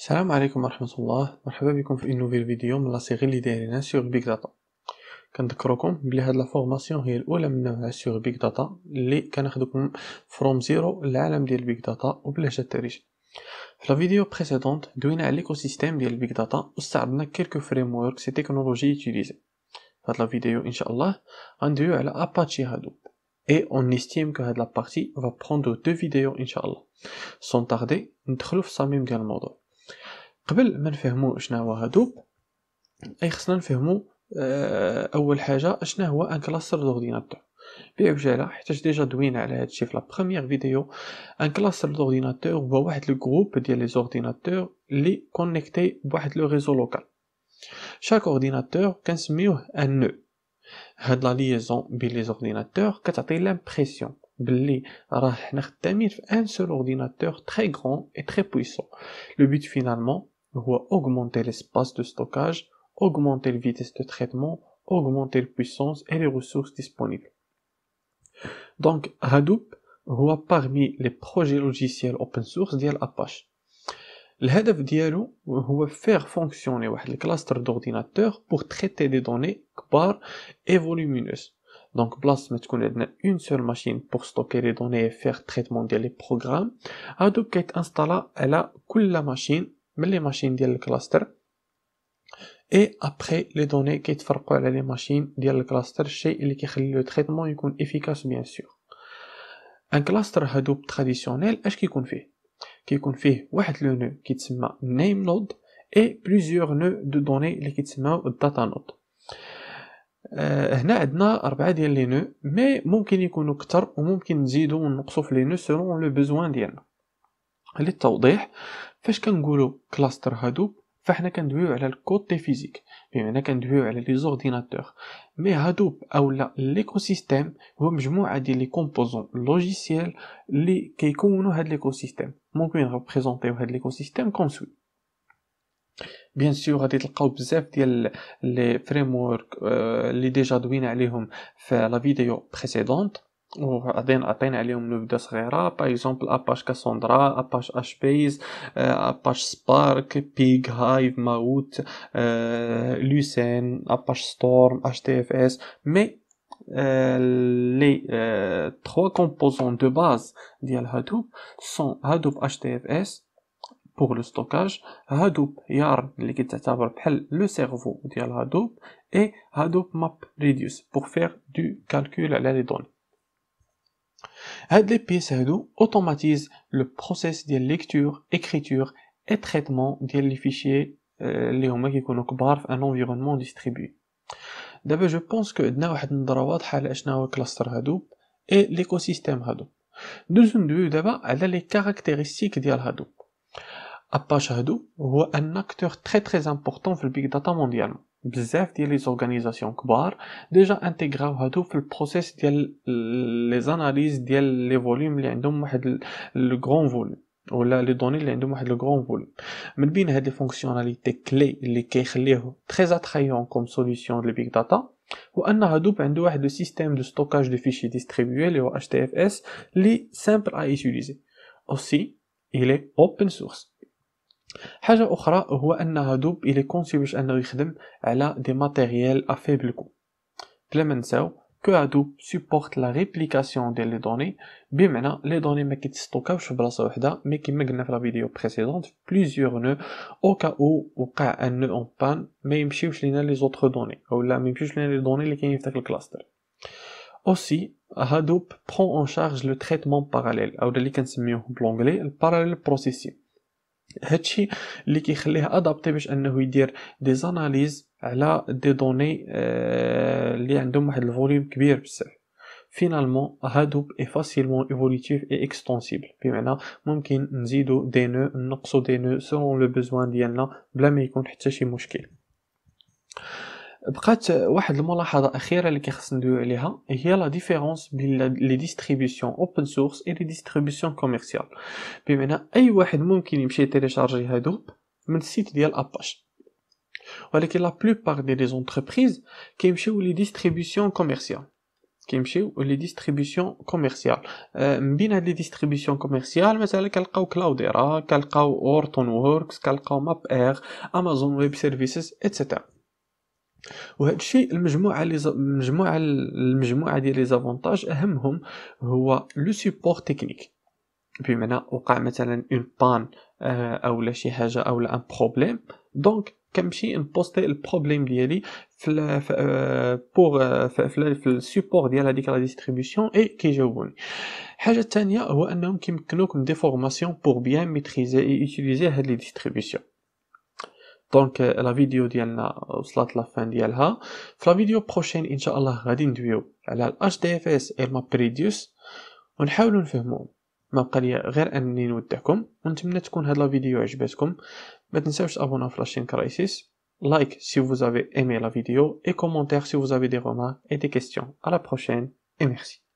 السلام عليكم ورحمة الله مرحبا بكم في نوفيل فيديو من لاسيغي اللي دايرينها سيغ بيك داتا كنذكركم بلي هاد لافورماسيون هي الاولى من نوعها سيغ بيك داتا اللي كناخدكم فروم زيرو للعالم ديال بيك داتا بلهجة التاريخ في لا فيديو بريسيدونت دوينا على ليكوسيستيم ديال بيك داتا واستعرضنا كيلكو فريم ورك سي تكنولوجي يوتيليزي هاد لا فيديو ان شاء الله غندويو على اباتشي هادو et on estime que هاد la partie va prendre deux vidéos ان شاء الله سون tarder ندخلو في الصميم ديال الموضوع قبل ما نفهمو شناهو هو اي خصنا نفهموا آه، اول حاجه اشنا هو ان كلاستر دورديناتور بعجاله حيت ديجا دوينا على هادشي في لا بروميير فيديو ان كلاستر دورديناتور هو واحد لو الجروب ديال لي زورديناتور لي كونيكتي بواحد لو ريزو لوكال شاك اورديناتور كنسميوه ان نو هاد لا ليزون بين لي زورديناتور كتعطي لامبريسيون بلي راه حنا خدامين في ان سول اورديناتور تري كغون اي تري بويسون لو بوت فينالمون augmenter l'espace de stockage, augmenter la vitesse de traitement, augmenter la puissance et les ressources disponibles. Donc, Hadoop est parmi les projets logiciels open source d'Apache. Le d'Yaru est faire fonctionner le cluster d'ordinateurs pour traiter des données par et volumineuses. Donc, place une seule machine pour stocker les données et faire traitement des programmes. Hadoop est installé à la machine من لي ماشين ديال الكلاستر اي ابري لي دوني كيتفرقوا على لي ماشين ديال الكلاستر الشيء اللي كيخلي لو تريتمون يكون افيكاس بيان سور ان كلاستر هادوب تراديسيونيل اش كيكون فيه كيكون فيه واحد لو نو كيتسمى نيم نود اي بليزيور نو دو دوني اللي كيتسماو الداتا آه، نود هنا عندنا اربعه ديال لي نو مي ممكن يكونوا اكثر وممكن نزيدو ونقصو في لي نو سيلون لو بوزوان ديالنا للتوضيح فاش كنقولوا كلاستر هادوب فاحنا كندويو على الكوتي فيزيك بمعنى كندويو على لي زورديناتور مي هادوب اولا ليكوسيستيم هو مجموعه ديال لي كومبوزون لوجيسيال لي كيكونوا هاد ليكوسيستيم ممكن نريبريزونطيو هاد ليكوسيستيم كوم سوي بيان سور غادي تلقاو بزاف ديال لي فريم ورك اللي ديجا دوينا عليهم في لا فيديو بريسيدونت Ben, Par um exemple, Apache Cassandra, Apache HBase, eh, Apache Spark, Pig, Hive, Maut, eh, Lucene, Apache Storm, HTFS. Mais, eh, les trois composants de base de Hadoop sont Hadoop HTFS pour le stockage, Hadoop Yard, le cerveau de Hadoop, et Hadoop Map Reduce pour faire du calcul à les données. Hadoop permet à le processus de lecture, d'écriture et traitement des fichiers euh, les uns avec les autres dans un environnement distribué. D'abord, je pense que le principal élément de Hadoop est l'écosystème Hadoop. Nous allons d'abord les caractéristiques de Hadoop. Apache Hadoop est un acteur très très important dans le Big Data mondial observez les organisations qui barrent déjà dans le processus les analyses des volumes liés au grand volume ou les données liées le grand volume. Mais bien des fonctionnalités clés qui sont très attrayantes comme solution de Big Data, il y a un système de stockage de fichiers distribués, le HTFS, qui est simple à utiliser. Aussi, il est open source. Deuxièmement, Hadoop ne consiste pas à travailler sur des matériaux à faible coût. Il faut que Hadoop supporte la réplication des données, c'est-à-dire que les données sont stockées dans mais comme l'a dans la vidéo précédente, plusieurs nœuds, il y a des nœuds en panne qui ne marchent pas les autres données, ou ne marchent pas les données qui sont dans le cluster. Aussi, Hadoop prend en charge le traitement parallèle, ou ce que en anglais le parallèle processing. هادشي اللي كيخليه ادابتي باش انه يدير دي زاناليز على دي دوني اه اللي عندهم واحد الفوليوم كبير بزاف فينالمون هادو اي فاسيلمون ايفوليتيف اي اكستونسيبل بمعنى ممكن نزيدو دي نو نقصو دي نو سون لو بوزوان ديالنا بلا ما يكون حتى شي مشكل بقات واحد الملاحظه اخيره اللي كيخص ندويو عليها هي لا ديفيرونس بين لي ديستريبيسيون اوبن سورس اي لي ديستريبيسيون كوميرسيال بمعنى اي واحد ممكن يمشي يتيليشارجي هادو من السيت ديال اباش ولكن لا بلوبار دي لي زونتربريز كيمشيو لي ديستريبيسيون كوميرسيال كيمشيو لي ديستريبيسيون كوميرسيال آه، من بين هاد لي ديستريبيسيون كوميرسيال مثلا كنلقاو كلاوديرا كنلقاو اورتون ووركس كنلقاو ماب اير امازون ويب سيرفيسز ايتترا وهذا الشيء المجموعه لي المجموعه المجموعه ديال لي زافونتاج اهمهم هو لو سيبور تكنيك بمعنى وقع مثلا اون بان اولا شي حاجه اولا ان بروبليم دونك كنمشي نبوستي البروبليم ديالي في بوغ آه، آه، في السيبور ديال هذيك لا ديستريبيسيون اي كيجاوبوني الحاجه الثانيه هو انهم كيمكنوك من دي فورماسيون بور بيان ميتريزي اي يوتيليزي هاد لي ديستريبيسيون دونك لا فيديو ديالنا وصلت لافان ديالها في لا فيديو بروشين ان شاء الله غادي ندويو على الاش دي اف اس اي المابريديوس ونحاولوا نفهموهم ما بقى لي غير انني نودعكم ونتمنى تكون هاد لا فيديو عجبتكم ما تنساوش ابونا في لاشين كرايسيس لايك سي فوزافي ايمي لا فيديو اي كومونتير سي فوزافي دي avez اي دي كيسيون des questions à la prochaine